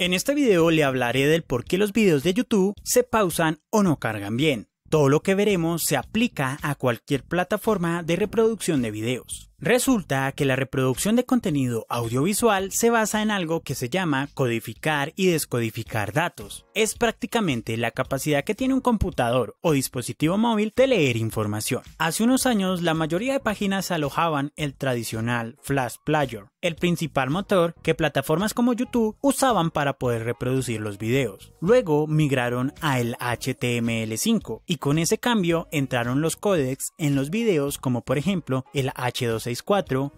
En este video le hablaré del por qué los videos de YouTube se pausan o no cargan bien. Todo lo que veremos se aplica a cualquier plataforma de reproducción de videos. Resulta que la reproducción de contenido audiovisual se basa en algo que se llama codificar y descodificar datos. Es prácticamente la capacidad que tiene un computador o dispositivo móvil de leer información. Hace unos años la mayoría de páginas alojaban el tradicional Flash Player, el principal motor que plataformas como YouTube usaban para poder reproducir los videos. Luego migraron a el HTML5 y con ese cambio entraron los códecs en los videos como por ejemplo el H2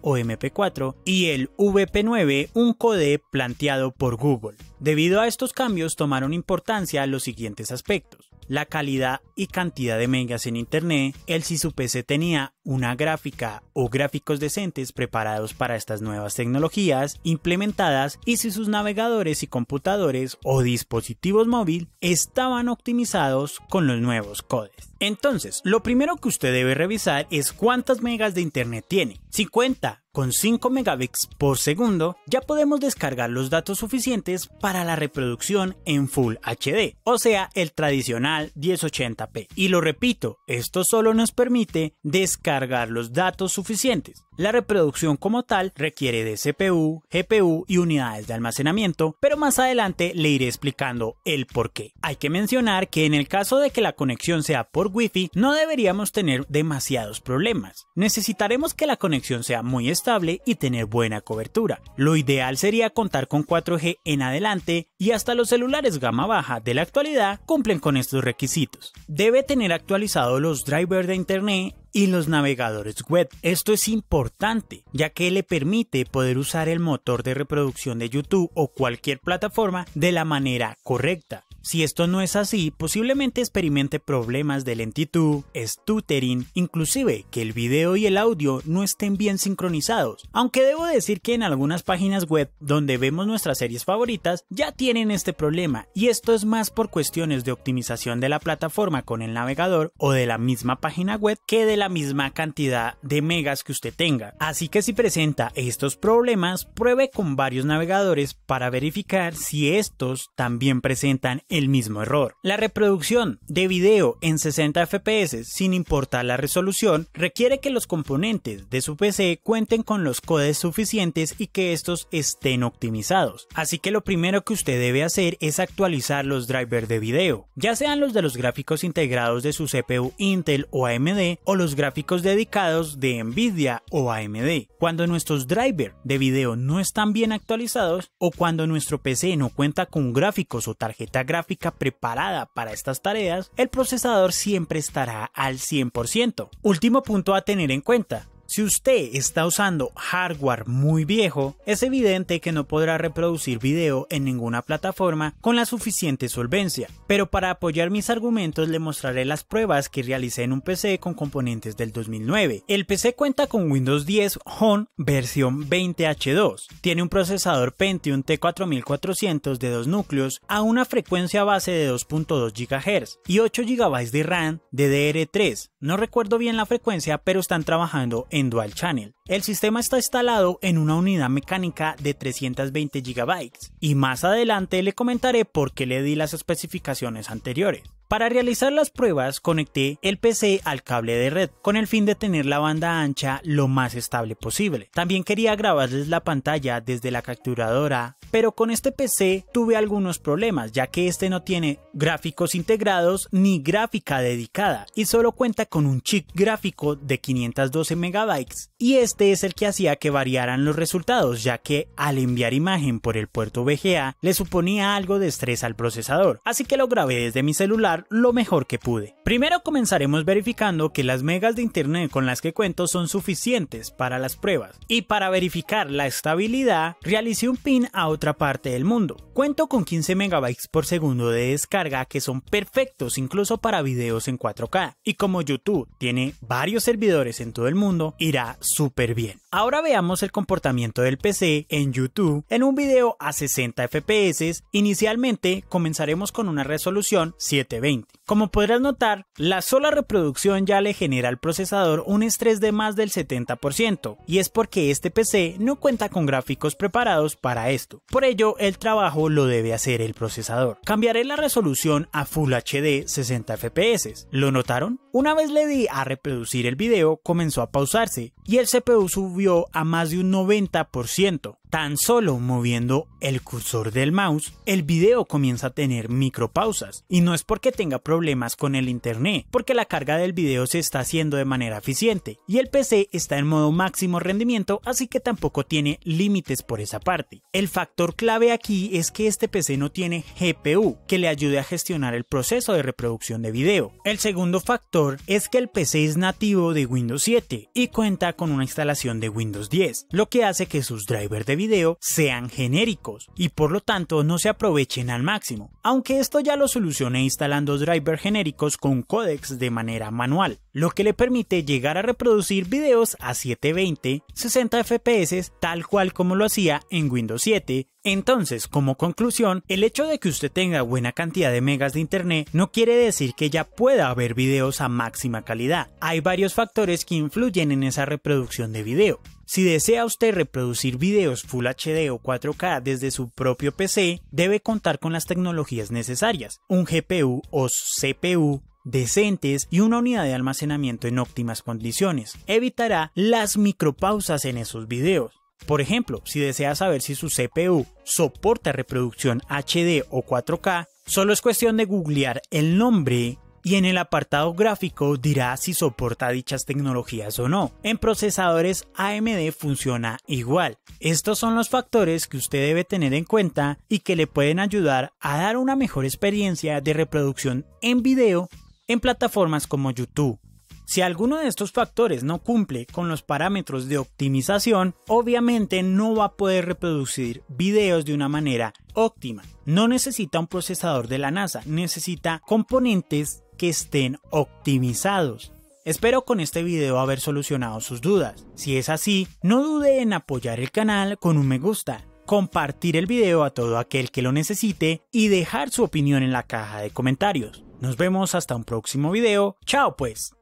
o MP4 y el VP9, un code planteado por Google. Debido a estos cambios tomaron importancia los siguientes aspectos la calidad y cantidad de megas en Internet, el si su PC tenía una gráfica o gráficos decentes preparados para estas nuevas tecnologías implementadas y si sus navegadores y computadores o dispositivos móvil estaban optimizados con los nuevos codes. Entonces, lo primero que usted debe revisar es cuántas megas de internet tiene. 50, con 5 megabits por segundo ya podemos descargar los datos suficientes para la reproducción en Full HD, o sea, el tradicional 1080p. Y lo repito, esto solo nos permite descargar los datos suficientes. La reproducción como tal requiere de CPU, GPU y unidades de almacenamiento, pero más adelante le iré explicando el por qué. Hay que mencionar que en el caso de que la conexión sea por Wi-Fi, no deberíamos tener demasiados problemas. Necesitaremos que la conexión sea muy estable y tener buena cobertura. Lo ideal sería contar con 4G en adelante y hasta los celulares gama baja de la actualidad cumplen con estos requisitos. Debe tener actualizados los drivers de Internet y los navegadores web. Esto es importante, ya que le permite poder usar el motor de reproducción de YouTube o cualquier plataforma de la manera correcta. Si esto no es así, posiblemente experimente problemas de lentitud, stuttering, inclusive que el video y el audio no estén bien sincronizados. Aunque debo decir que en algunas páginas web donde vemos nuestras series favoritas ya tienen este problema y esto es más por cuestiones de optimización de la plataforma con el navegador o de la misma página web que de la misma cantidad de megas que usted tenga. Así que si presenta estos problemas, pruebe con varios navegadores para verificar si estos también presentan el mismo error. La reproducción de video en 60 FPS sin importar la resolución requiere que los componentes de su PC cuenten con los codes suficientes y que estos estén optimizados. Así que lo primero que usted debe hacer es actualizar los drivers de video, ya sean los de los gráficos integrados de su CPU Intel o AMD o los gráficos dedicados de Nvidia o AMD. Cuando nuestros drivers de video no están bien actualizados o cuando nuestro PC no cuenta con gráficos o tarjeta gráfica preparada para estas tareas, el procesador siempre estará al 100%. Último punto a tener en cuenta, si usted está usando hardware muy viejo, es evidente que no podrá reproducir video en ninguna plataforma con la suficiente solvencia, pero para apoyar mis argumentos le mostraré las pruebas que realicé en un PC con componentes del 2009. El PC cuenta con Windows 10 Home versión 20H2, tiene un procesador Pentium T4400 de dos núcleos a una frecuencia base de 2.2 GHz y 8 GB de RAM de DR3. No recuerdo bien la frecuencia, pero están trabajando en Channel. El sistema está instalado en una unidad mecánica de 320 GB y más adelante le comentaré por qué le di las especificaciones anteriores. Para realizar las pruebas conecté el PC al cable de red con el fin de tener la banda ancha lo más estable posible. También quería grabarles la pantalla desde la capturadora, pero con este PC tuve algunos problemas ya que este no tiene gráficos integrados ni gráfica dedicada y solo cuenta con un chip gráfico de 512 MB y este es el que hacía que variaran los resultados ya que al enviar imagen por el puerto VGA le suponía algo de estrés al procesador, así que lo grabé desde mi celular lo mejor que pude. Primero comenzaremos verificando que las megas de internet con las que cuento son suficientes para las pruebas y para verificar la estabilidad realicé un pin a otra parte del mundo. Cuento con 15 megabytes por segundo de descarga que son perfectos incluso para videos en 4K y como YouTube tiene varios servidores en todo el mundo irá súper bien. Ahora veamos el comportamiento del PC en YouTube en un video a 60 FPS. Inicialmente comenzaremos con una resolución 720. Como podrás notar, la sola reproducción ya le genera al procesador un estrés de más del 70% y es porque este PC no cuenta con gráficos preparados para esto. Por ello, el trabajo lo debe hacer el procesador. Cambiaré la resolución a Full HD 60 FPS. ¿Lo notaron? Una vez le di a reproducir el video, comenzó a pausarse y el CPU subió a más de un 90%. Tan solo moviendo el cursor del mouse, el video comienza a tener micropausas, y no es porque tenga problemas con el internet, porque la carga del video se está haciendo de manera eficiente, y el PC está en modo máximo rendimiento, así que tampoco tiene límites por esa parte. El factor clave aquí es que este PC no tiene GPU, que le ayude a gestionar el proceso de reproducción de video. El segundo factor es que el PC es nativo de Windows 7 y cuenta con una instalación de Windows 10, lo que hace que sus drivers de video sean genéricos y por lo tanto no se aprovechen al máximo, aunque esto ya lo solucioné instalando drivers genéricos con codecs de manera manual, lo que le permite llegar a reproducir videos a 720, 60 fps tal cual como lo hacía en Windows 7, entonces, como conclusión, el hecho de que usted tenga buena cantidad de megas de internet no quiere decir que ya pueda haber videos a máxima calidad. Hay varios factores que influyen en esa reproducción de video. Si desea usted reproducir videos Full HD o 4K desde su propio PC, debe contar con las tecnologías necesarias, un GPU o CPU decentes y una unidad de almacenamiento en óptimas condiciones. Evitará las micropausas en esos videos. Por ejemplo, si desea saber si su CPU soporta reproducción HD o 4K, solo es cuestión de googlear el nombre y en el apartado gráfico dirá si soporta dichas tecnologías o no. En procesadores AMD funciona igual. Estos son los factores que usted debe tener en cuenta y que le pueden ayudar a dar una mejor experiencia de reproducción en video en plataformas como YouTube. Si alguno de estos factores no cumple con los parámetros de optimización, obviamente no va a poder reproducir videos de una manera óptima. No necesita un procesador de la NASA, necesita componentes que estén optimizados. Espero con este video haber solucionado sus dudas. Si es así, no dude en apoyar el canal con un me gusta, compartir el video a todo aquel que lo necesite y dejar su opinión en la caja de comentarios. Nos vemos hasta un próximo video. Chao pues.